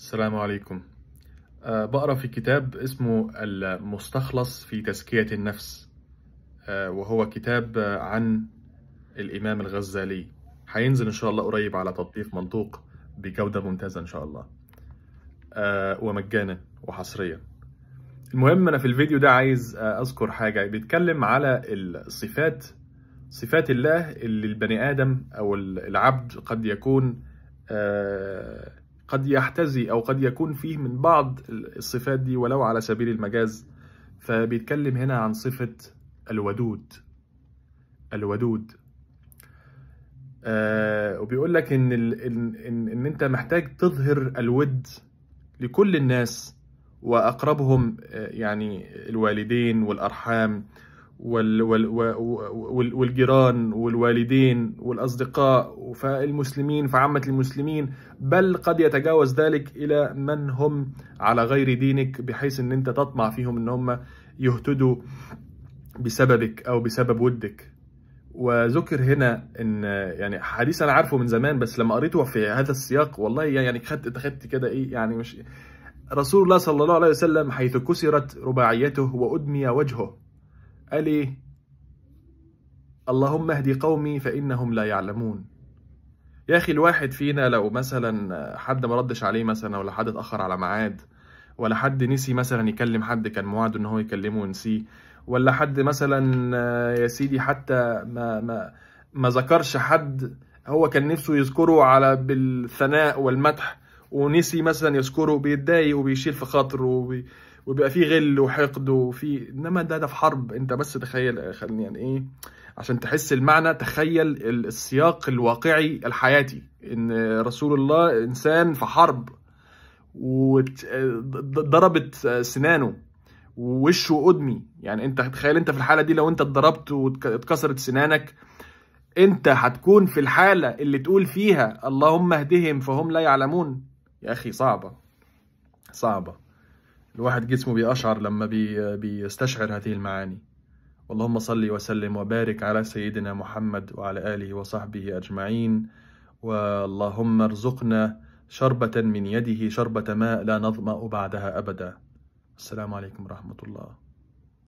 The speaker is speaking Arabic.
السلام عليكم أه بقرا في كتاب اسمه المستخلص في تزكية النفس أه وهو كتاب عن الإمام الغزالي هينزل إن شاء الله قريب على تطبيق منطوق بجودة ممتازة إن شاء الله أه ومجانا وحصريا المهم أنا في الفيديو ده عايز آه، أذكر حاجة بيتكلم على الصفات صفات الله اللي البني آدم أو العبد قد يكون آه قد يحتذي أو قد يكون فيه من بعض الصفات دي ولو على سبيل المجاز فبيتكلم هنا عن صفة الودود الودود آه وبيقول لك إن, إن, إن, إن أنت محتاج تظهر الود لكل الناس وأقربهم آه، يعني الوالدين والأرحام وال وال وال والجيران والوالدين والأصدقاء فالمسلمين فعامة المسلمين بل قد يتجاوز ذلك إلى من هم على غير دينك بحيث أن أنت تطمع فيهم أن هم يهتدوا بسببك أو بسبب ودك وذكر هنا ان يعني حديث انا عارفه من زمان بس لما قريته في هذا السياق والله يعني خدت خدت كده ايه يعني مش رسول الله صلى الله عليه وسلم حيث كسرت رباعيته وادمي وجهه قال ايه اللهم اهدي قومي فانهم لا يعلمون يا اخي الواحد فينا لو مثلا حد ما ردش عليه مثلا ولا حد اتاخر على ميعاد ولا حد نسي مثلا يكلم حد كان موعده ان هو يكلمه ونسيه ولا حد مثلا يا سيدي حتى ما ما ما ذكرش حد هو كان نفسه يذكره على بالثناء والمدح ونسي مثلا يذكره بيتضايق وبيشيل في خاطره وبي... وبيبقى فيه غل وحقد وفي انما ده ده في حرب انت بس تخيل خليني يعني ايه عشان تحس المعنى تخيل السياق الواقعي الحياتي ان رسول الله انسان في حرب وضربت سنانه ووشه قدمي يعني انت تخيل انت في الحاله دي لو انت اتضربت واتكسرت سنانك انت هتكون في الحاله اللي تقول فيها اللهم اهدهم فهم لا يعلمون يا اخي صعبه صعبه الواحد جسمه بيشعر لما بي بيستشعر هذه المعاني اللهم صل وسلم وبارك على سيدنا محمد وعلى اله وصحبه اجمعين واللهم ارزقنا شربه من يده شربه ماء لا نظما بعدها ابدا السلام عليكم ورحمه الله